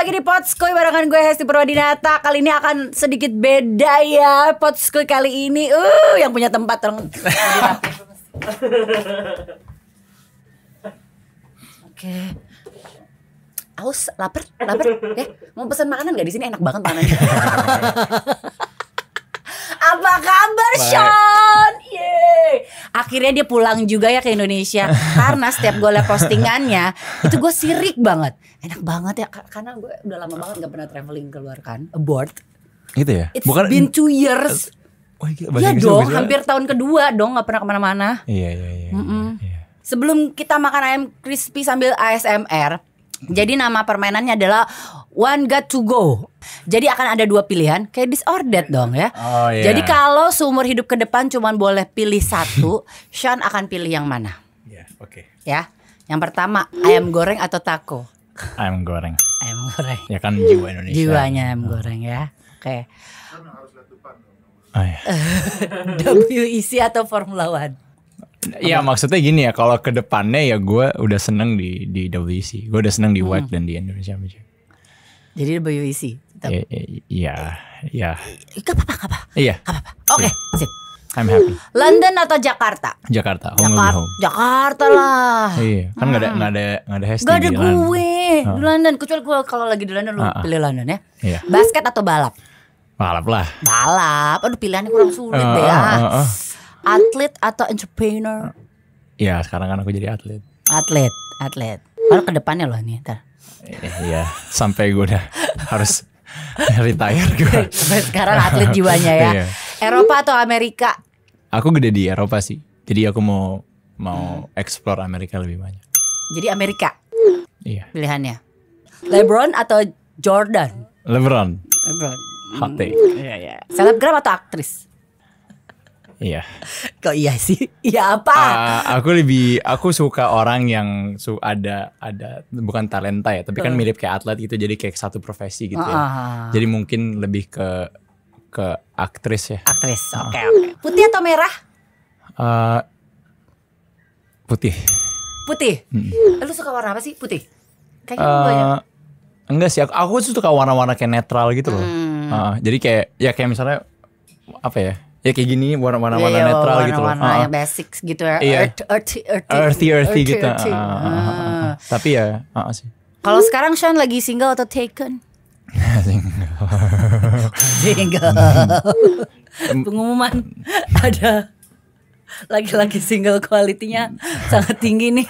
lagi di Potskoy barengan gue Hesti Purwadinata Kali ini akan sedikit beda ya Potskoy kali ini uh Yang punya tempat Oke Oke Aus, lapar, lapar ya, Mau pesan makanan gak di sini enak banget makanannya Apa kabar Sean? Akhirnya dia pulang juga ya ke Indonesia karena setiap gue liat postingannya itu gue sirik banget. Enak banget ya karena gue udah lama banget gak pernah traveling keluar kan, Abort Gitu ya. It's Bukan, been two years. ya dong, hampir tahun kedua dong gak pernah kemana-mana. Iya iya iya, mm -mm. iya iya. Sebelum kita makan ayam crispy sambil ASMR, jadi nama permainannya adalah One Got to Go. Jadi akan ada dua pilihan, kayak disordered dong ya. Oh, yeah. Jadi kalau seumur hidup ke depan cuman boleh pilih satu, Sean akan pilih yang mana? Ya, yeah, oke. Okay. Ya. Yang pertama, ayam goreng atau taco? Ayam goreng. Ayam goreng. Ya kan jiwa Indonesia. Jiwanya ayam goreng ya. Oke. Okay. Oh, iya. WEC atau Formula One? Iya maksudnya gini ya kalau kedepannya ya gue udah seneng di di WEC, gue udah seneng di White hmm. E dan di Indonesia Championship. Jadi WEC. Iya, iya. Ya. Gak apa-apa, gak apa. Iya. Gak apa-apa. Oke, okay, iya. yeah. sip. I'm happy. London atau Jakarta? Jakarta. Home Jakar home. Jakarta lah. Iya, kan nggak ada hmm. nggak ada nggak ada hashtag. Gak ada gue London. Ah. di London. Kecuali gue kalau lagi di London, lu uh pilih London ya. Iya. Basket atau balap? Balap lah. Balap. Aduh pilihannya kurang sulit uh, deh ya. uh, uh atlet atau entrepreneur? Ya sekarang kan aku jadi atlet. Atlet, atlet. Kalau kedepannya loh nih ntar. Eh, iya, sampai gue udah harus retire gue. sekarang atlet jiwanya ya. Iya. Eropa atau Amerika? Aku gede di Eropa sih. Jadi aku mau mau hmm. explore Amerika lebih banyak. Jadi Amerika. Iya. Pilihannya. LeBron atau Jordan? LeBron. LeBron. Hot take. Hmm, iya, iya. Selebgram atau aktris? Iya. Kok iya sih? Iya apa? Uh, aku lebih aku suka orang yang su ada ada bukan talenta ya, tapi kan mirip kayak atlet gitu, jadi kayak satu profesi gitu ya. Uh. Jadi mungkin lebih ke ke aktris ya. Aktris. Ah. Oke, okay, Okay. Putih atau merah? Uh, putih. Putih. Hmm. Lu suka warna apa sih? Putih. Kayaknya uh, banyak. Enggak sih, aku, aku suka warna-warna kayak netral gitu loh. Hmm. Uh, jadi kayak ya kayak misalnya apa ya? ya kayak gini warna-warna yeah, -warna, iya, netral warna gitu loh. Warna ah. yang basic gitu ya. Yeah. Earth, earthy, earthy, earthy, earthy, gitu. Earthy. Uh, uh, uh, Tapi ya, uh, sih. Kalau sekarang Sean lagi single atau taken? single. single. Pengumuman ada lagi-lagi single kualitinya sangat tinggi nih.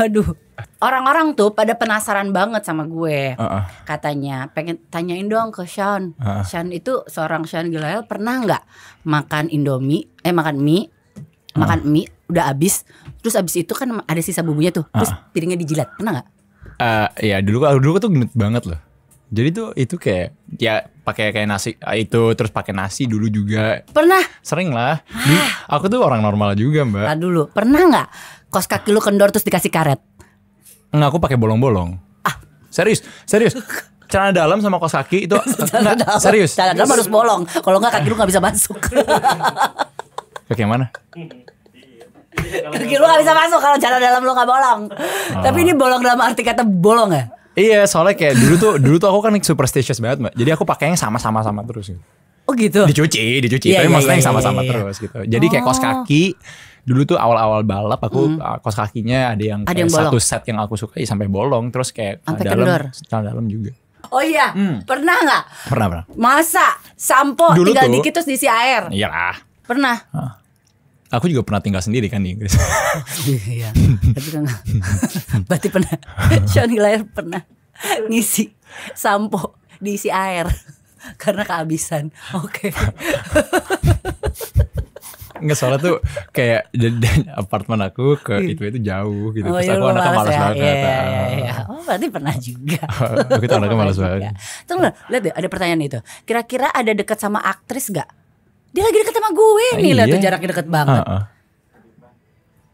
Aduh. Orang-orang tuh pada penasaran banget sama gue. Uh -uh. Katanya pengen tanyain dong ke Sean. Uh -uh. Sean itu seorang Sean Gilael pernah nggak makan Indomie, eh makan mie, uh. makan mie udah abis, terus abis itu kan ada sisa bumbunya tuh, terus uh. piringnya dijilat. Pernah nggak? Uh, ya dulu dulu tuh genit banget loh. Jadi tuh itu kayak ya pakai kayak nasi eh, itu terus pakai nasi dulu juga. Pernah? Sering lah. Hah. Aku tuh orang normal juga mbak. Nah, dulu pernah nggak kos kaki lu kendor terus dikasih karet? Enggak, aku pakai bolong-bolong. Ah. Serius, serius. celana dalam sama kos kaki itu enggak, dalam, serius. Celana dalam harus bolong. Kalau enggak kaki lu enggak bisa masuk. kaki yang mana? Kaki lu gak bisa masuk kalau celana dalam lu gak bolong. Oh. Tapi ini bolong dalam arti kata bolong ya? Iya, soalnya kayak dulu tuh dulu tuh aku kan superstitious banget, Mbak. Jadi aku pakainya sama-sama sama terus gitu. Oh gitu. Dicuci, dicuci. Yeah, Tapi yeah, maksudnya yeah, yang iya, iya, sama-sama yeah, yeah. terus gitu. Jadi kayak kos oh. kaki, dulu tuh awal-awal balap aku hmm. Uh, kos kakinya ada yang, ada yang satu set yang aku suka ya sampai bolong terus kayak sampai dalam kendor. dalam juga Oh iya, hmm. pernah nggak? Pernah pernah. Masa sampo dulu tinggal tuh, dikit terus diisi air? Iyalah. Pernah. Huh. Aku juga pernah tinggal sendiri kan di Inggris. iya, tapi kan berarti pernah. Sean Hilaire pernah ngisi sampo diisi air karena kehabisan. Oke. Okay. Nggak soalnya tuh kayak jadi apartemen aku ke iya. itu itu jauh gitu. Oh, Terus iya, aku anaknya malas ya? banget. Iya, iya, iya, iya. Oh berarti pernah juga. Begitu anak anaknya malas banget. Tunggu, lihat deh ada pertanyaan itu. Kira-kira ada dekat sama aktris gak? Dia lagi dekat sama gue ah, nih, lihat tuh jaraknya dekat banget.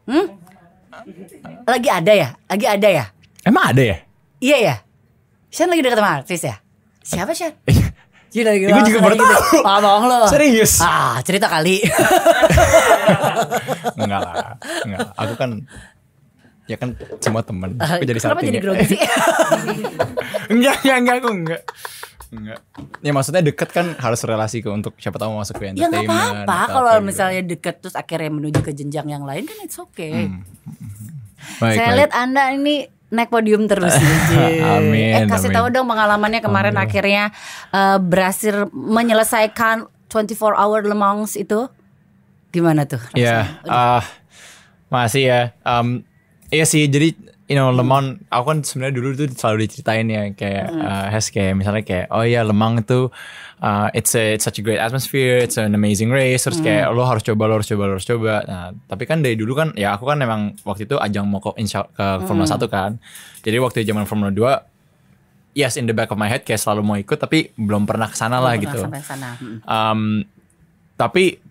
Hmm? Lagi ada ya? Lagi ada ya? Emang ada ya? Iya ya. saya lagi dekat sama artis ya? Siapa sih Gila, gila. Eh, Gue juga baru tahu. Abang lo. Serius. Ah, cerita kali. enggak lah. Enggak. Aku kan ya kan semua teman. Uh, ah, aku jadi satu. Kenapa jadi ya. grogi sih? enggak, enggak, enggak aku enggak. Enggak. Ya maksudnya deket kan harus relasi ke untuk siapa tahu masuk ke ya, entertainment. Ya enggak apa-apa kalau gitu. misalnya dekat deket terus akhirnya menuju ke jenjang yang lain kan it's okay. Hmm. hmm. Baik, Saya lihat Anda ini naik podium terus gitu. Amin. Eh kasih amin. tahu dong pengalamannya kemarin amin. akhirnya uh, berhasil menyelesaikan 24 hour Le Mans itu gimana tuh? Iya, yeah, uh, masih ya. Um, iya sih, jadi you know hmm. lemang aku kan sebenarnya dulu tuh selalu diceritain ya kayak hmm. uh, has kayak misalnya kayak oh iya lemang itu uh, it's a it's such a great atmosphere it's an amazing race terus hmm. kayak lo harus coba lo harus coba lo harus coba nah tapi kan dari dulu kan ya aku kan memang waktu itu ajang mau ke, hmm. Formula Satu 1 kan jadi waktu zaman Formula 2 yes in the back of my head kayak selalu mau ikut tapi belum pernah kesana belum lah gitu sampai sana. Hmm. Um, tapi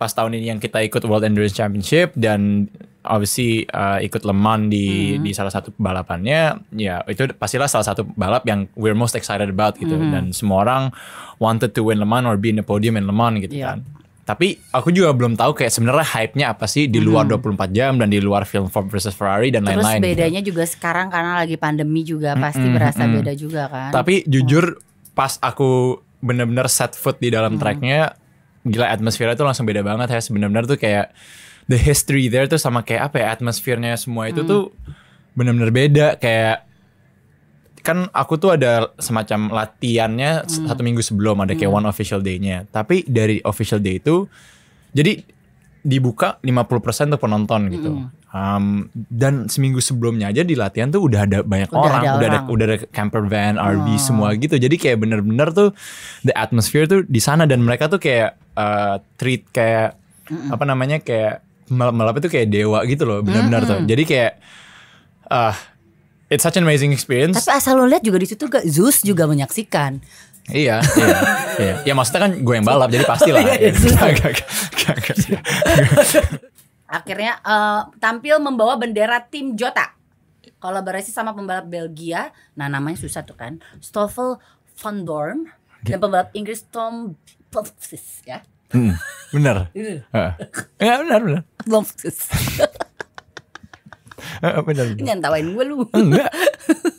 pas tahun ini yang kita ikut World Endurance Championship dan obviously uh, ikut leman di mm. di salah satu balapannya ya itu pastilah salah satu balap yang we're most excited about gitu mm. dan semua orang wanted to win leman or be in the podium in leman gitu yeah. kan tapi aku juga belum tahu kayak sebenarnya hype-nya apa sih di luar 24 hmm. jam dan di luar film Ford versus Ferrari dan lain-lain. Terus gitu. bedanya gitu. juga sekarang karena lagi pandemi juga hmm, pasti hmm, hmm berasa hmm. beda juga kan. Tapi hmm. jujur hmm. pas aku bener-bener set foot di dalam hmm. tracknya, gila atmosfernya tuh langsung beda banget ya. Sebenarnya tuh kayak the history there tuh sama kayak apa ya atmosfernya semua itu hmm. tuh benar-benar beda kayak kan aku tuh ada semacam latihannya hmm. satu minggu sebelum ada kayak hmm. one official day-nya. Tapi dari official day itu jadi dibuka 50% tuh penonton gitu. Um, dan seminggu sebelumnya aja di latihan tuh udah ada banyak udah orang, ada udah ada udah ada camper van, RV oh. semua gitu. Jadi kayak bener-bener tuh the atmosphere tuh di sana dan mereka tuh kayak uh, treat kayak hmm. apa namanya kayak malam itu kayak dewa gitu loh benar-benar mm -hmm. tuh jadi kayak ah uh, it's such an amazing experience tapi asal lo lihat juga di situ Zeus juga menyaksikan iya, iya, iya. Ya maksudnya kan gue yang balap, jadi pasti lah. Iya, Akhirnya uh, tampil membawa bendera tim Jota. Kolaborasi sama pembalap Belgia, nah namanya susah tuh kan, Stoffel van Dorn dan pembalap Inggris Tom Pulsis ya. Hmm, benar. Gitu. Ya benar benar. Loftus. benar. Ini yang tawain gue lu. Enggak.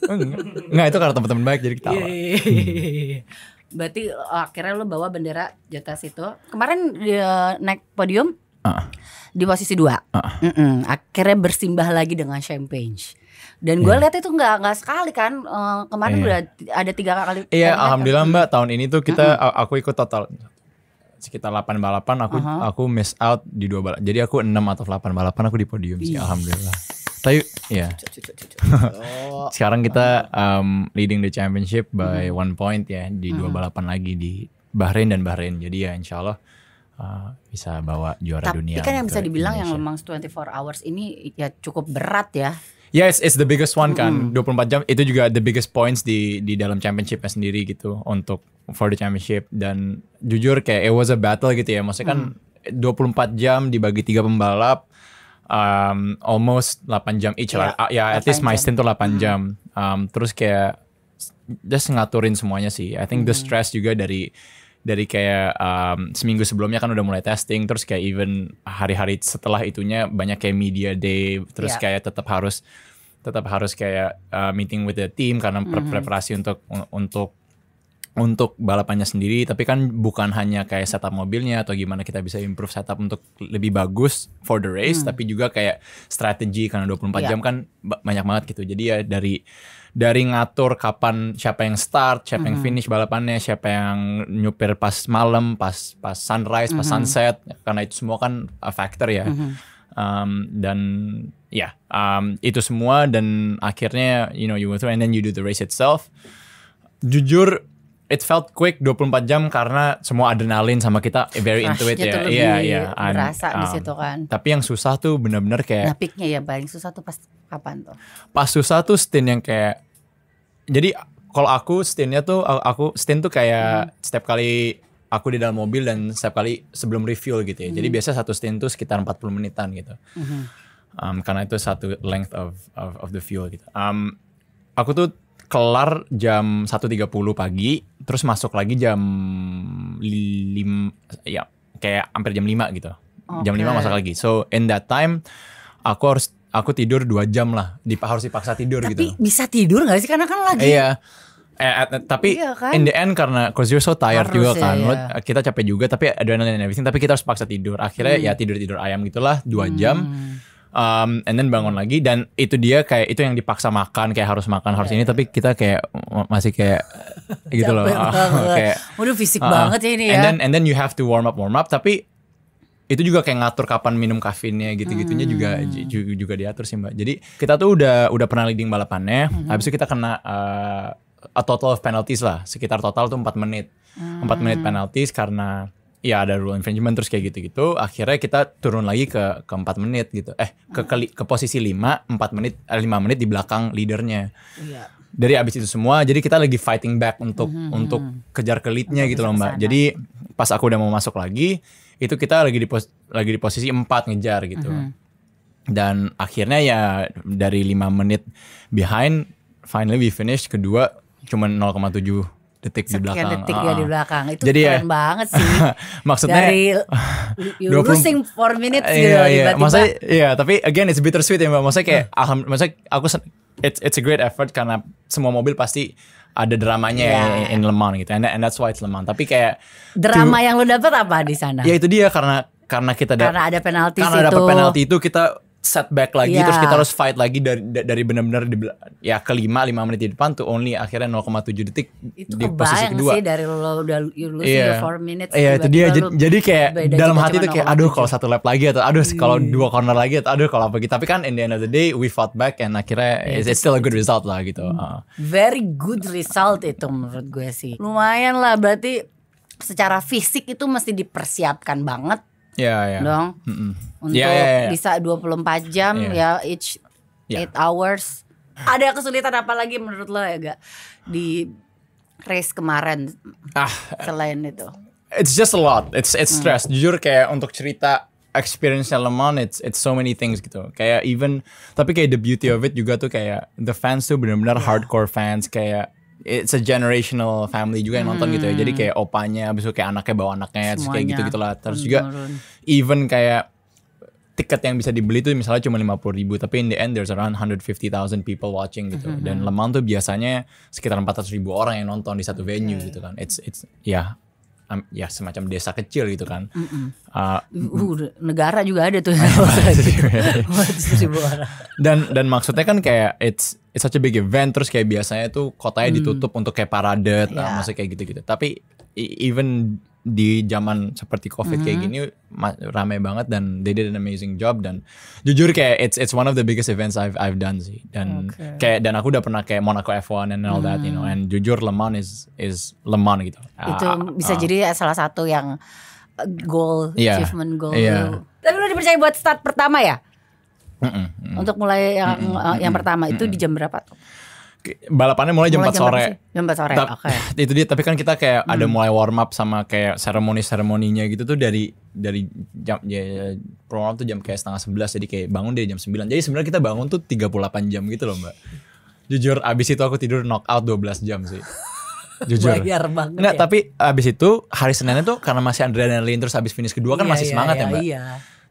Enggak itu karena teman-teman baik jadi ketawa. Iya, iya, iya, hmm. Berarti eh, akhirnya lu bawa bendera Jotas itu. Kemarin dia naik podium uh. di posisi dua. Uh. Mm -mm. Akhirnya bersimbah lagi dengan champagne. Dan gue yeah. lihat itu nggak nggak sekali kan uh, kemarin yeah. udah ada tiga kali. Iya, yeah, kan? alhamdulillah mbak tahun ini tuh kita mm -mm. aku ikut total sekitar 8 balapan aku uh-huh. aku miss out di dua balapan. Jadi aku 6 atau 8 balapan aku di podium sih alhamdulillah. Tapi ya. Oh. Sekarang kita um, leading the championship by uh-huh. one point ya di dua balapan lagi di Bahrain dan Bahrain. Jadi ya insya Allah uh, bisa bawa juara Tapi dunia. Tapi kan yang bisa dibilang Indonesia. yang Lemang 24 hours ini ya cukup berat ya Ya, yeah, it's, it's the biggest one kan. Mm. 24 jam itu juga the biggest points di di dalam championshipnya sendiri gitu untuk for the championship dan jujur kayak it was a battle gitu ya. Maksudnya kan mm. 24 jam dibagi tiga pembalap um, almost 8 jam each yeah, lah. Ya, yeah, at least my stint tuh 8 mm. jam. Um, terus kayak just ngaturin semuanya sih. I think mm. the stress juga dari dari kayak um, seminggu sebelumnya kan udah mulai testing terus kayak even hari-hari setelah itunya banyak kayak media day terus yeah. kayak tetap harus tetap harus kayak uh, meeting with the team karena mm -hmm. preparasi untuk untuk untuk balapannya sendiri tapi kan bukan hanya kayak setup mobilnya atau gimana kita bisa improve setup untuk lebih bagus for the race mm. tapi juga kayak strategi karena 24 yeah. jam kan banyak banget gitu jadi ya dari dari ngatur kapan siapa yang start, siapa mm -hmm. yang mm-hmm. finish balapannya, siapa yang nyupir pas malam, pas pas sunrise, mm -hmm. pas mm-hmm. sunset, ya, karena itu semua kan a factor ya. Mm -hmm. um, dan ya, yeah, um, itu semua dan akhirnya you know you go through and then you do the race itself. Jujur it felt quick 24 jam karena semua adrenalin sama kita eh, very into it ya. Iya, iya. Merasa di um, situ kan. Tapi yang susah tuh bener-bener kayak Nah, ya paling susah tuh pas kapan tuh? Pas susah tuh stint yang kayak jadi kalau aku stintnya tuh aku stint tuh kayak hmm. setiap kali aku di dalam mobil dan setiap kali sebelum refuel gitu ya. Hmm. Jadi biasa satu stint tuh sekitar 40 menitan gitu. Hmm. Um, karena itu satu length of of, of the fuel gitu. Um, aku tuh kelar jam 1.30 pagi, terus masuk lagi jam 5 ya kayak hampir jam 5 gitu. Okay. Jam 5 masuk lagi. So in that time aku harus aku tidur dua jam lah di harus dipaksa tidur tapi gitu tapi bisa tidur gak sih karena kan lagi iya eh, eh, tapi iya kan? in the end karena cause you're so tired harus juga ya, kan iya. kita capek juga tapi adrenaline and everything tapi kita harus paksa tidur akhirnya hmm. ya tidur tidur ayam gitulah dua hmm. jam um, and then bangun lagi dan itu dia kayak itu yang dipaksa makan kayak harus makan harus yeah. ini iya. tapi kita kayak masih kayak gitu loh kayak waduh fisik uh, banget ya ini ya and then and then you have to warm up warm up tapi itu juga kayak ngatur kapan minum kafeinnya gitu-gitunya hmm. juga juga diatur sih mbak. Jadi kita tuh udah udah pernah leading balapannya, hmm. habis itu kita kena uh, a total of penalties lah, sekitar total tuh empat menit. Hmm. 4 menit penalties karena ya ada rule infringement terus kayak gitu-gitu. Akhirnya kita turun lagi ke ke 4 menit gitu. Eh ke hmm. ke, ke posisi 5, 4 menit 5 eh, menit di belakang leadernya. Yeah. Dari abis itu semua, jadi kita lagi fighting back untuk hmm. hmm untuk hmm. kejar kelitnya gitu loh mbak. Jadi pas aku udah mau masuk lagi, itu kita lagi di pos lagi di posisi 4 ngejar gitu. Mm -hmm. Dan akhirnya ya dari 5 menit behind finally we finish kedua cuman 0,7 detik Sekian di belakang. detik uh -huh. ya di belakang. Itu Jadi ya keren ya, banget sih. maksudnya dari you 20, losing 4 minutes iya, gitu iya, iya. tiba-tiba. Maksudnya iya, tapi again it's bittersweet ya Mbak. Maksudnya kayak uh. Hmm. alhamdulillah maksudnya aku it's it's a great effort karena semua mobil pasti ada dramanya yeah. in, in Le Mans gitu. And, and that's why it's Le Mans. Tapi kayak drama to, yang lo dapet apa di sana? Ya itu dia karena karena kita da karena ada penalti karena dapat penalti itu kita setback lagi yeah. terus kita harus fight lagi dari dari benar-benar ya kelima lima menit di depan tuh only akhirnya 0,7 detik itu di posisi kedua. sih dari lo udah lu yeah. 4 minutes. Iya itu dia jadi kayak dalam hati tuh kayak aduh kalau satu lap lagi atau aduh hmm. kalau iya. dua corner lagi atau aduh kalau apa gitu. Tapi kan in the end of the day we fought back and akhirnya yeah. it's still a good result lah gitu. Uh. Very good result itu menurut gue sih. Lumayan lah berarti secara fisik itu mesti dipersiapkan banget yeah, yeah. dong mm -mm. untuk yeah, yeah, yeah. bisa 24 jam yeah. ya each yeah. Ya. 8 hours ada kesulitan apa lagi menurut lo ya gak di race kemarin ah, selain itu it's just a lot it's it's hmm. stress Mm. jujur kayak untuk cerita experience Le it's it's so many things gitu kayak even tapi kayak the beauty of it juga tuh kayak the fans tuh benar-benar yeah. hardcore fans kayak it's a generational family juga yang nonton hmm. gitu ya. Jadi hmm. kayak opanya, abis itu kayak anaknya bawa anaknya, Semuanya. terus kayak gitu-gitu lah. Terus juga even kayak tiket yang bisa dibeli tuh misalnya cuma 50 ribu tapi in the end there's around 150,000 people watching gitu -hmm. dan Lemang tuh biasanya sekitar 400 ribu orang yang nonton di satu venue gitu kan it's it's ya yeah um, ya semacam desa kecil gitu kan. Mm -mm. Uh, uh, negara juga ada tuh. dan dan maksudnya kan kayak it's it's such a big event terus kayak biasanya tuh kotanya hmm. ditutup untuk kayak parade yeah. Iya. nah, maksudnya kayak gitu-gitu tapi even di zaman seperti covid mm -hmm. kayak gini ramai banget dan they did an amazing job dan jujur kayak it's it's one of the biggest events I've I've done sih dan okay. kayak dan aku udah pernah kayak Monaco F1 and all mm. that you know hmm. and jujur Le Mans is is Le Mans gitu ah, itu uh, bisa uh, jadi salah satu yang goal yeah, achievement goal yeah. tapi udah dipercaya buat start pertama ya Mm -mm. Untuk mulai yang mm -mm. yang pertama itu mm -mm. di jam berapa tuh? balapannya mulai jam mulai 4 jam sore. Jam 4 sore. Oke. Okay. Itu dia, tapi kan kita kayak hmm. ada mulai warm up sama kayak seremoni-seremoninya gitu tuh dari dari jam ya, program ya, tuh jam kayak setengah sebelas jadi kayak bangun dia jam 9. Jadi sebenarnya kita bangun tuh 38 jam gitu loh, Mbak. Jujur abis itu aku tidur knockout 12 jam sih. Jujur. Bayar banget. ya. tapi abis itu hari Senin itu karena masih adrenalin terus abis finish kedua kan iya, masih iya, semangat iya, ya, Mbak. Iya.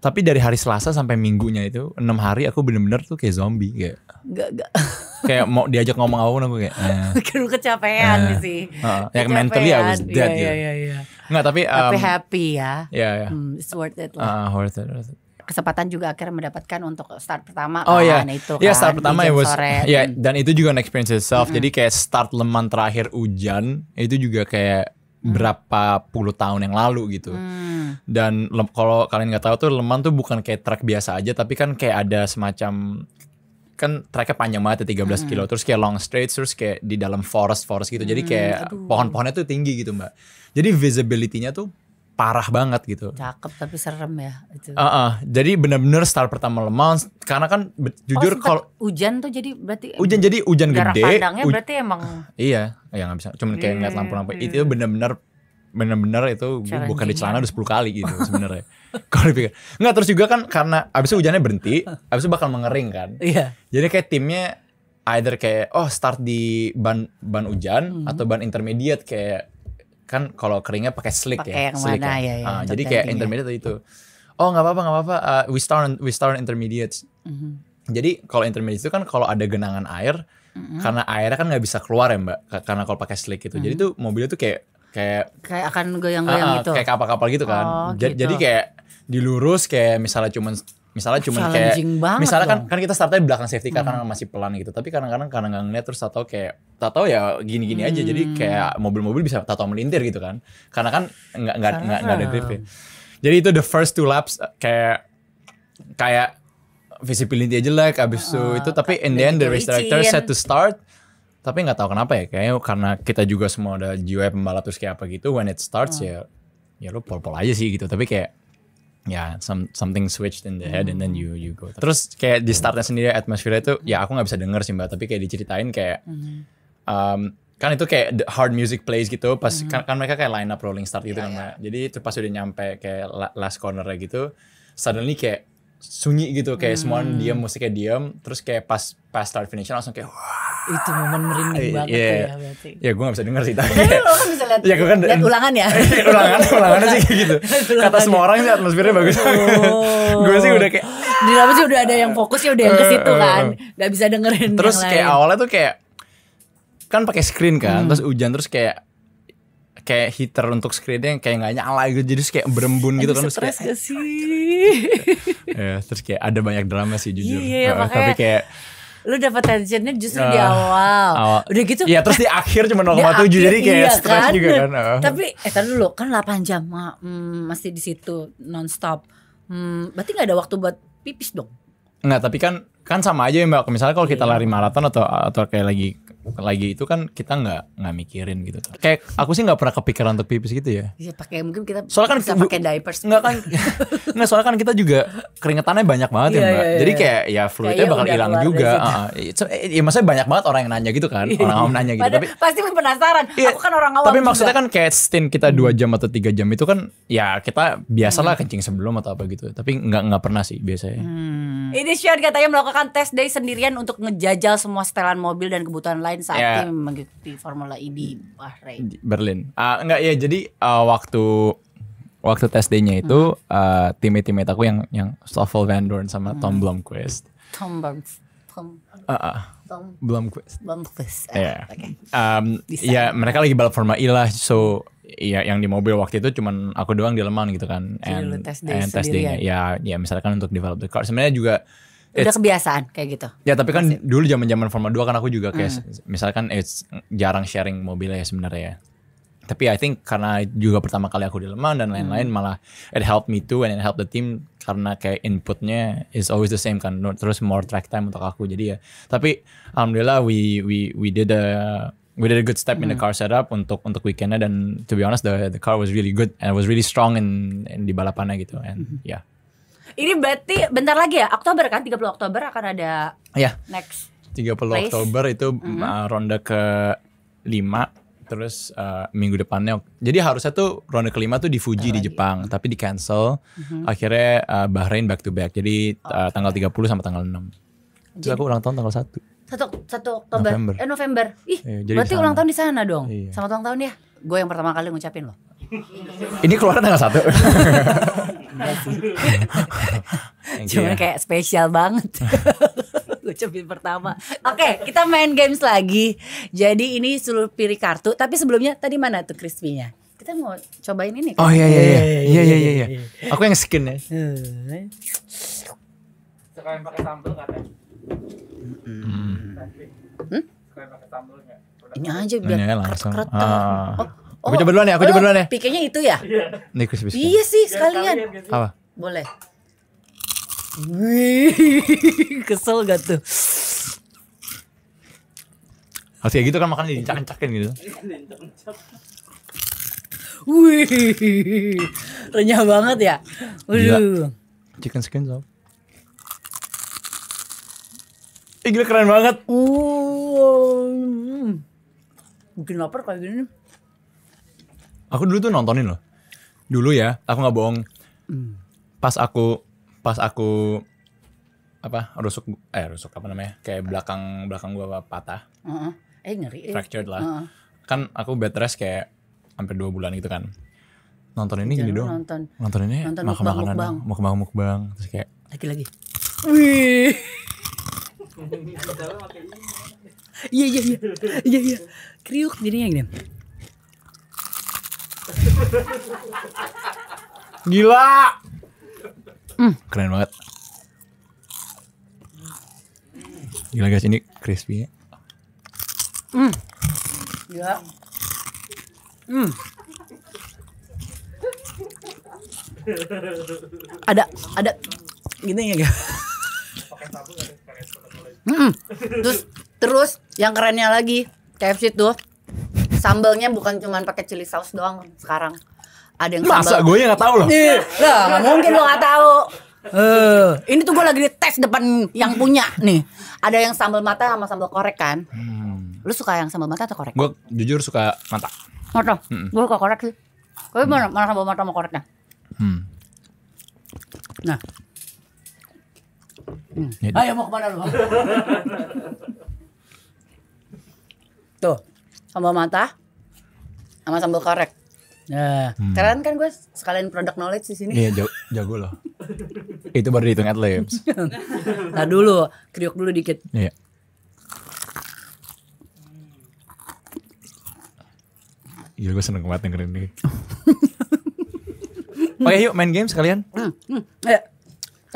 Tapi dari hari Selasa sampai Minggunya itu enam hari aku bener-bener tuh kayak zombie kayak. Gak, gak. kayak mau diajak ngomong pun aku kayak. Eh. kecapean eh. sih. Uh, ya mentally I was iya, dead yeah, gitu. ya yeah, tapi um, happy ya. yeah yeah. Hmm, it's worth it lah. Uh, worth it, worth it kesempatan juga akhirnya mendapatkan untuk start pertama oh, iya. kan yeah. itu iya, kan. yeah, start pertama ya was sore. Yeah, dan itu juga an experience itself. Mm -hmm. Jadi kayak start leman terakhir hujan itu juga kayak hmm. berapa puluh tahun yang lalu gitu. Hmm. Dan kalau kalian nggak tahu tuh Leman tuh bukan kayak trek biasa aja tapi kan kayak ada semacam kan treknya panjang banget ya 13 hmm. kilo terus kayak long straight terus kayak di dalam forest forest gitu. Hmm. Jadi kayak pohon-pohonnya tuh tinggi gitu, Mbak. Jadi visibility-nya tuh parah banget gitu. Cakep tapi serem ya itu. Uh -uh. Jadi benar-benar start pertama lemas karena kan oh, jujur oh, kalau hujan tuh jadi berarti hujan jadi hujan gede. Padangnya berarti emang iya, ya nggak bisa. Cuman kayak ngeliat lampu-lampu hmm, itu iya. benar-benar benar-benar itu Challenge bukan di celana udah 10 kali gitu sebenarnya. kalau dipikir. Enggak terus juga kan karena abis itu hujannya berhenti, abis itu bakal mengering kan. Iya. Jadi kayak timnya either kayak oh start di ban ban hujan hmm. atau ban intermediate kayak kan kalau keringnya pakai slick pake ya, yang slick mana, ya. ya, ya uh, jadi kayak intermediate itu. Oh nggak apa-apa nggak apa-apa. Uh, we start on, we start on intermediates. Mm-hmm. Jadi kalau intermediate itu kan kalau ada genangan air, mm-hmm. karena airnya kan nggak bisa keluar ya mbak, karena kalau pakai slick itu. Mm-hmm. Jadi tuh mobilnya tuh kayak kayak kayak akan goyang-goyang uh, gitu. Kayak kapal-kapal gitu kan. Oh, jadi, gitu. jadi kayak dilurus kayak misalnya cuman misalnya cuma kayak misalnya kan dong. kan kita startnya di belakang safety car hmm. karena masih pelan gitu tapi kadang-kadang karena nggak ngeliat terus atau kayak tak tahu ya gini-gini hmm. aja jadi hmm. kayak mobil-mobil bisa tahu melintir gitu kan karena kan nggak nggak nggak ada tv ya. jadi itu the first two laps eh, kayak kayak visibility aja jelek abis itu uh, itu tapi in the end the race director set to start tapi nggak tahu kenapa ya kayaknya karena kita juga semua ada jiwa pembalap terus kayak apa gitu when it starts uh. ya ya lu pol-pol aja sih gitu tapi kayak ya some, something switched in the head and then you you go terus hmm. kayak di startnya sendiri atmosfernya itu ya aku nggak bisa denger sih mbak tapi kayak diceritain kayak hmm. um, kan itu kayak the hard music plays gitu pas hmm kan, kan mereka kayak line up rolling start gitu kan, yeah, kan yeah. jadi itu pas udah nyampe kayak last corner gitu suddenly kayak sunyi gitu kayak mm. semua hmm. diam musiknya diam terus kayak pas pas start finishnya langsung kayak wah itu momen merinding iya, banget yeah. Iya. ya berarti. Ya gue gak bisa denger sih tapi. Tapi lo kan bisa lihat. ya gue kan lihat ulangan ya. Iya, ulangan, ulangannya sih kayak gitu. Kata semua orang sih atmosfernya oh. bagus. Oh. gue sih udah kayak di dalam sih udah ada yang fokus ya udah yang ke eh, situ eh, kan. Eh. Gak bisa dengerin Terus yang kayak lain. awalnya tuh kayak kan pakai screen kan, hmm. terus hujan terus kayak kayak heater untuk screennya kayak nggak nyala gitu jadi kayak berembun gitu kan stres gak sih ya, terus kayak ada banyak drama sih jujur yeah, uh, tapi kayak lu dapat tensionnya justru uh, di ah, awal. awal. Udah gitu. ya terus di akhir cuma 0,7 jadi kayak iya, stress kan? juga nah, kan. Uh. Tapi eh tadi lu kan 8 jam hmm, masih di situ nonstop. Hmm, berarti nggak ada waktu buat pipis dong. Enggak, tapi kan kan sama aja ya mbak. Misalnya kalau kita iya. lari maraton atau atau kayak lagi lagi itu kan kita nggak nggak mikirin gitu Kayak aku sih nggak pernah kepikiran untuk pipis gitu ya. Iya pakai mungkin kita soalnya kan bisa pakai diapers. Nggak kan? nggak soalnya kan kita juga keringetannya banyak banget ya iya, mbak. Yeah, yeah. Jadi iya. kayak ya fluidnya bakal hilang juga. Uh, ya maksudnya banyak banget orang yang nanya gitu kan. Iya. orang awam nanya gitu. tapi pasti penasaran. Iya, aku kan orang awam. Tapi juga. maksudnya kan kayak stin kita dua hmm. jam atau tiga jam itu kan ya kita biasalah hmm. kencing sebelum atau apa gitu. Tapi nggak nggak pernah sih biasanya. Hmm. Ini Sean katanya melakukan melakukan test day sendirian untuk ngejajal semua setelan mobil dan kebutuhan lain saat yeah. tim mengikuti Formula E di Bahrain. Berlin. Uh, enggak ya, jadi uh, waktu waktu test day-nya itu hmm. uh, ah, tim aku yang yang Stoffel Van Dorn sama hmm. Tom Blomqvist. Tom Blomqvist. Tom. Uh, Blomqvist. Blomqvist. Iya. ya mereka lagi balap Formula E lah, so iya yang di mobil waktu itu cuman aku doang di Leman gitu kan. And, Jadi lu day and test day-nya. Ya, ya misalkan untuk develop the car. Sebenarnya juga udah kebiasaan kayak gitu. Ya tapi kan Masih. dulu zaman zaman Formula 2 kan aku juga kayak hmm. misalkan it's jarang sharing mobilnya ya sebenarnya ya. Tapi I think karena juga pertama kali aku di Le Mans dan lain-lain hmm. malah it helped me too and it helped the team karena kayak inputnya is always the same kan terus more track time untuk aku jadi ya. Tapi alhamdulillah we we we did a we did a good step mm. in the hmm. car setup untuk untuk weekendnya dan to be honest the the car was really good and it was really strong in, in di balapannya gitu and mm -hmm. yeah ini berarti bentar lagi ya Oktober kan 30 Oktober akan ada yeah. next. 30 place. Oktober itu mm-hmm. mm -hmm. ronde ke 5 terus uh, minggu depannya. Jadi harusnya tuh ronde kelima tuh di Fuji Terlalu di lagi. Jepang, tapi di cancel. Mm -hmm. Akhirnya uh, Bahrain back to back. Jadi okay. uh, tanggal 30 sama tanggal 6. Terus jadi, aku ulang tahun tanggal 1 satu satu Oktober November. eh November ih iya, jadi berarti ulang tahun di sana dong iya. sama ulang tahun ya gue yang pertama kali ngucapin loh ini keluar tanggal satu. Cuman ya. kayak spesial banget. Ucapin pertama. Oke, okay, kita main games lagi. Jadi ini seluruh pilih kartu. Tapi sebelumnya tadi mana tuh crispy Kita mau cobain ini kan? Oh iya iya iya. iya iya iya iya iya iya. iya. Aku yang skin ya. Sekalian pakai sambal katanya. Hmm. Hmm? Sekalian pakai sambal Ini aja biar keret-keret. Ah. Oh. Oh, aku coba oh. duluan ya, aku coba duluan ya. Pikirnya itu ya? Iya. Nih crispy Iya sih sekalian. Gitu. Apa? Boleh. Wih, kesel gak tuh? Masih kayak gitu kan makan dicancakin gitu. Wih, renyah banget ya. Waduh. Chicken skin so. Ih gila keren banget. Uh, hmm. mungkin lapar kayak gini nih. Aku dulu tuh nontonin loh. Dulu ya, aku nggak bohong. Hmm. Pas aku pas aku apa rusuk eh rusuk apa namanya kayak belakang belakang gua patah uh -uh. eh ngeri eh. fractured lah uh -uh. kan aku bed rest kayak hampir dua bulan gitu kan nonton ini Jangan gini dong nonton nonton ini nonton makan mukbang, makanan mukbang. mukbang mukbang terus kayak lagi lagi wih iya iya iya iya iya kriuk jadinya gini Gila. Mm. keren banget. Gila guys ini crispy. Mm. Gila. Mm. Ada ada gini ya guys. Mm. Terus terus yang kerennya lagi KFC tuh Sambelnya bukan cuma pakai chili sauce doang sekarang. Ada yang Masa gue yang gak tahu loh. Iya, lah, mungkin lo gak tahu. Uh, ini tuh gue lagi di tes depan yang punya nih. Ada yang sambal mata sama sambal korek kan? Hmm. Lu suka yang sambal mata atau korek? Gue jujur suka mata. Mata? Mm -mm. Gue suka korek sih. Tapi hmm. mana, mana sambal mata sama koreknya? Hmm. Nah. Hmm. Ayo mau kemana lu? tuh sambal mata sama sambal korek. Nah, ya. hmm. kan gue sekalian produk knowledge di sini. Iya, jago, jago loh. Itu baru dihitung lips. nah dulu, kriuk dulu dikit. Iya. Iya, gue seneng banget dengerin ini. Oke, okay, yuk main game sekalian. Hmm, hmm. Ya.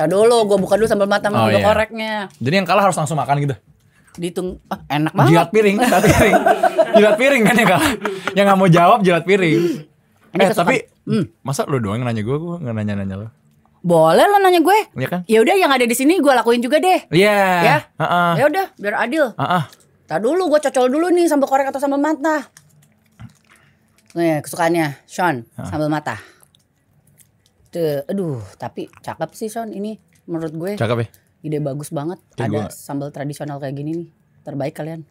Nah, dulu, gue buka dulu sambal sama oh, iya. koreknya. Jadi yang kalah harus langsung makan gitu dihitung ah, enak banget. Jilat piring, jilat piring. jilat piring kan ya kak. Yang nggak mau jawab jilat piring. Ini eh tapi hmm. masa lu doang nanya gue, gue nggak nanya-nanya lo. Boleh lo nanya gue. Iya kan? Ya udah yang ada di sini gue lakuin juga deh. Iya. Yeah. Ya. Uh -uh. Ya udah biar adil. Heeh. Uh -uh. tak dulu gue cocol dulu nih sambal korek atau sambal mata. Nih kesukaannya Sean uh. sambal mata. Tuh, aduh, tapi cakep sih Sean ini menurut gue. Cakep ya? ide bagus banget. ada gua... sambal tradisional kayak gini nih. Terbaik kalian.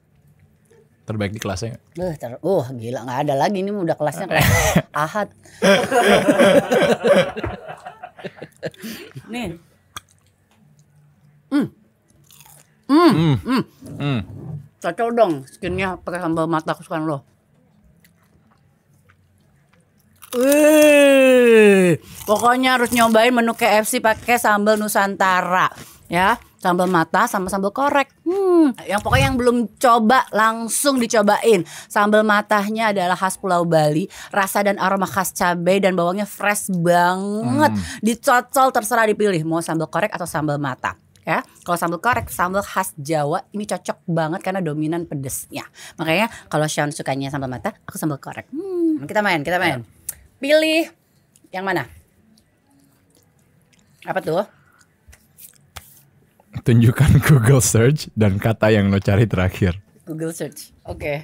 Terbaik di kelasnya. Uh, ter uh gila nggak ada lagi ini udah kelasnya ahad. nih. Hmm. Hmm. Hmm. hmm Mm. Cocok dong skinnya pakai sambal mata kesukaan lo. Wih, pokoknya harus nyobain menu KFC pakai sambal Nusantara ya sambal mata sama sambal korek. Hmm, yang pokoknya yang belum coba langsung dicobain. Sambal matahnya adalah khas Pulau Bali, rasa dan aroma khas cabai dan bawangnya fresh banget. Hmm. Dicocol terserah dipilih mau sambal korek atau sambal mata ya. Kalau sambal korek, sambal khas Jawa ini cocok banget karena dominan pedesnya. Makanya kalau Sean sukanya sambal mata, aku sambal korek. Hmm, kita main, kita main. Ya. Pilih yang mana? Apa tuh? tunjukkan Google search dan kata yang lo cari terakhir. Google search. Oke. Okay.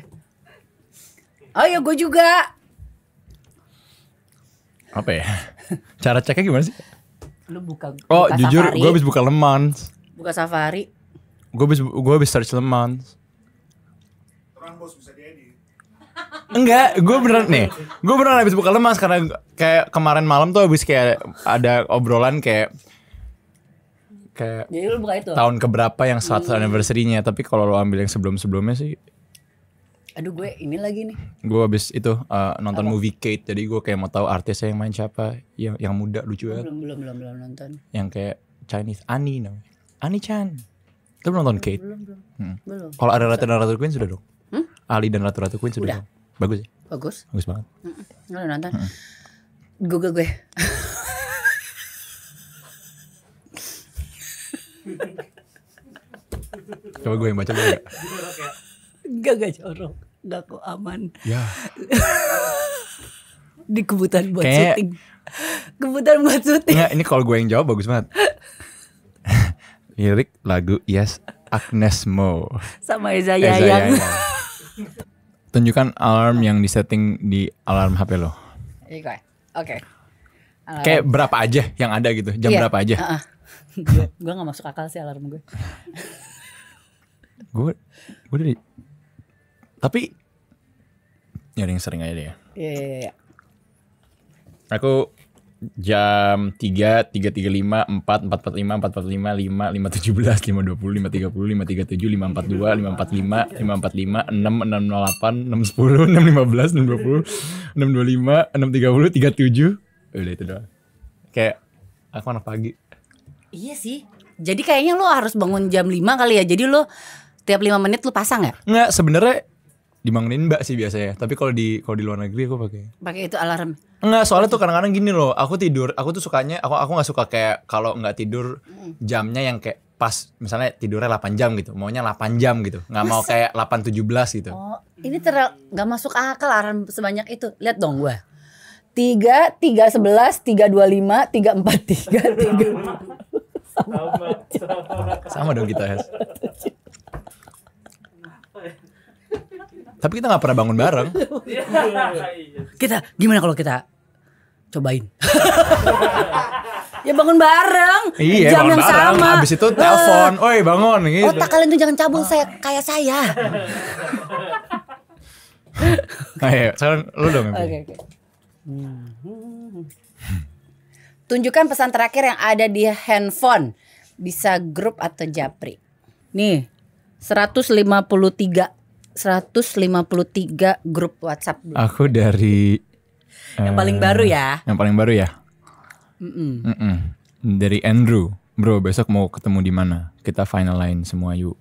Oh iya, gue juga. Apa ya? Cara ceknya gimana sih? Lo buka, Oh, buka jujur gue habis buka leman. Buka Safari. Gue habis gue habis search leman. Terang bos bisa diedit. Enggak, gue beneran nih. Gue beneran habis buka lemas karena kayak kemarin malam tuh habis kayak ada obrolan kayak kayak Jadi lu buka itu. tahun keberapa yang saat hmm. anniversary-nya tapi kalau lo ambil yang sebelum-sebelumnya sih aduh gue ini lagi nih gue abis itu uh, nonton Apa? movie Kate jadi gue kayak mau tahu artisnya yang main siapa yang yang muda lucu ya belum belum belum belum nonton yang kayak Chinese Ani namanya Ani Chan lu belum nonton Kate belum belum hmm. belum kalau ada ratu dan ratu queen sudah dong hmm? Ali dan ratu ratu queen sudah, sudah. dong bagus ya? bagus bagus banget mm -mm. nonton mm -mm. Google gue Coba gue yang baca dulu. Enggak, gak jorok. Enggak kok aman. Ya. Di kebutuhan buat Kayak... syuting. kebutan buat syuting. ini kalau gue yang jawab bagus banget. Lirik lagu Yes Agnes Mo. Sama Eza Yayang. Eza Tunjukkan alarm yang disetting di alarm HP lo. Iya, oke. Okay. Kayak berapa aja yang ada gitu, jam yeah. berapa aja. Uh -uh. gue gak masuk akal sih alarm gue gue gue dari tapi ya yang sering aja deh ya iya, iya iya iya aku jam tiga tiga tiga lima empat empat empat lima empat empat lima lima lima tujuh belas lima dua puluh lima tiga puluh lima tiga tujuh lima empat dua lima empat lima lima empat lima enam enam nol delapan enam sepuluh enam lima belas enam dua puluh enam dua lima enam tiga puluh tiga tujuh udah itu doang kayak aku anak pagi Iya sih. Jadi kayaknya lo harus bangun jam 5 kali ya. Jadi lo tiap 5 menit lo pasang ya? Enggak, sebenarnya dimangenin mbak sih biasanya. Tapi kalau di kalau di luar negeri aku pakai. Pakai itu alarm. Enggak, soalnya tuh kadang-kadang gini loh. Aku tidur, aku tuh sukanya aku aku nggak suka kayak kalau nggak tidur mm. jamnya yang kayak pas misalnya tidurnya 8 jam gitu. Maunya 8 jam gitu. nggak mau kayak 8 17 gitu. Oh, ini terlalu nggak masuk akal alarm sebanyak itu. Lihat dong gue tiga tiga sebelas tiga dua lima tiga empat tiga tiga sama, sama. Sama dong kita, Hes. Tapi kita nggak pernah bangun bareng. kita gimana kalau kita cobain? ya bangun bareng iya, jam bangun yang bareng. sama habis itu eh. telepon oi bangun gitu. otak kalian tuh jangan cabul saya kayak saya ayo nah, iya, sekarang lu dong oke oke hmm. Tunjukkan pesan terakhir yang ada di handphone. Bisa grup atau japri. Nih, 153 153 grup WhatsApp. Dulu. Aku dari yang uh, paling baru ya. Eh, yang paling baru ya. Mm -mm. Mm -mm. Dari Andrew, bro besok mau ketemu di mana? Kita final line semua yuk.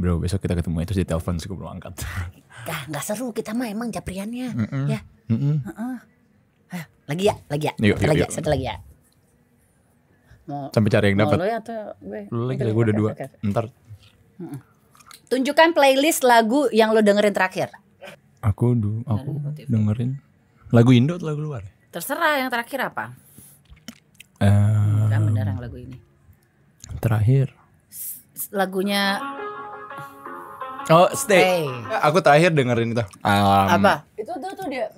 Bro besok kita ketemu itu di telepon sih belum angkat. Gak, gak seru kita mah emang japriannya mm -mm. ya. Mm -mm. Uh -uh. Lagi ya, lagi ya, yuk, yuk, lagi ya, yuk. ya, satu lagi ya mau sampai cari yang dapat. Lo ya atau gue? Lo lagi ya gue udah dua. Okay. Ntar. Tunjukkan playlist lagu yang lo dengerin terakhir. Aku du, aku dengerin lagu Indo atau lagu luar? Terserah yang terakhir apa? Eh, kan bener yang lagu ini. Terakhir. Lagunya Oh, stay. Hey. Aku terakhir dengerin itu. Um, apa? Itu tuh tuh dia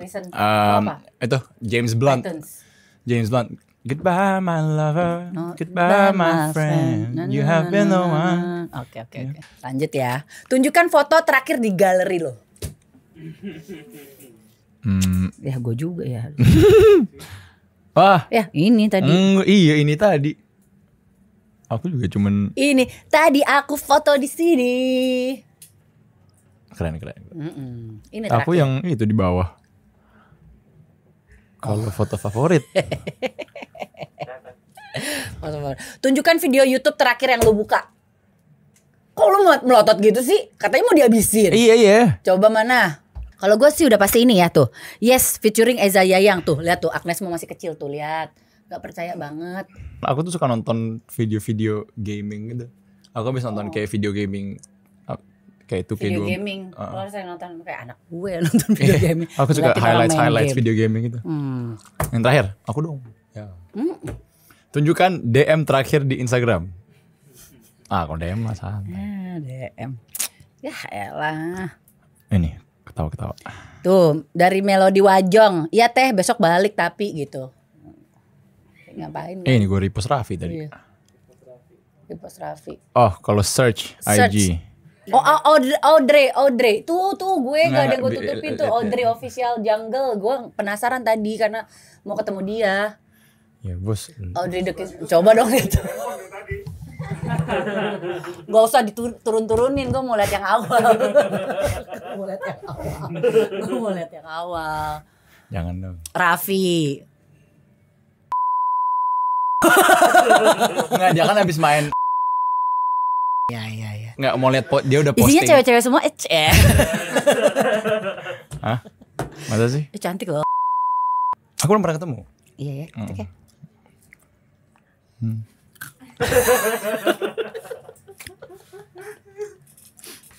recent um, apa? Itu James Blunt. Titans. James Blunt Goodbye my lover, oh, goodbye, my friend. You have been the one. Oke oke oke. Lanjut ya. Tunjukkan foto terakhir di galeri lo. Hmm. Ya gue juga ya. Wah. Ya ini tadi. Mm, iya ini tadi. Aku juga cuman. Ini tadi aku foto di sini. Keren keren. Mm -mm. Ini terakhir. Aku yang itu di bawah. Kalau oh. foto favorit. Tunjukkan video YouTube terakhir yang lu buka. Kok lu melotot gitu sih? Katanya mau dihabisin. Iya, iya. Coba mana? Kalau gue sih udah pasti ini ya tuh. Yes, featuring Eza Yayang tuh. Lihat tuh Agnes mau masih kecil tuh, lihat. Gak percaya banget. Aku tuh suka nonton video-video gaming gitu. Aku bisa nonton oh. kayak video gaming kayak itu video gaming. Uh Kalau saya nonton kayak anak gue nonton video yeah. gaming. Aku suka highlights highlights game. video gaming itu. Hmm. Yang terakhir, aku dong. Ya. Hmm. Tunjukkan DM terakhir di Instagram. Ah, kalau DM mas. santai. Ah, DM. Ya elah. Ini ketawa-ketawa. Tuh, dari Melodi Wajong. Iya teh, besok balik tapi gitu. Ngapain? Eh, ini gue repost Raffi tadi. Iya. Repost Raffi. Oh, kalau search, search IG Oh, Audrey, Audrey, Audrey. Tuh, tuh gue gak ada yang gue tutupin eh, tuh eh, eh, Audrey official jungle. Gue penasaran tadi karena mau ketemu dia. Ya bos. Audrey deket, coba dong itu. Gak usah diturun-turunin, gue mau lihat yang awal. gue mau lihat yang awal. Gue mau lihat yang awal. Jangan dong. Raffi. Nggak, dia habis main Iya iya iya. Enggak mau lihat dia udah posting. Isinya cewek-cewek semua eh. Hah? Masa sih? Eh, cantik loh. Aku belum pernah ketemu. Iya ya, oke. Hmm. Ya. Hmm.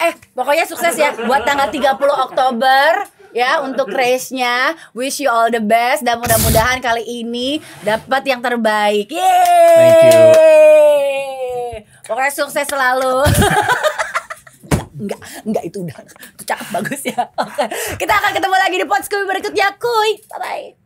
eh, pokoknya sukses ya buat tanggal 30 Oktober ya untuk race-nya. Wish you all the best dan mudah-mudahan kali ini dapat yang terbaik. Yeay. Thank you. Pokoknya sukses selalu. enggak, enggak itu udah. Itu cakep bagus ya. Oke. Kita akan ketemu lagi di podcast berikutnya, kuy. Bye bye.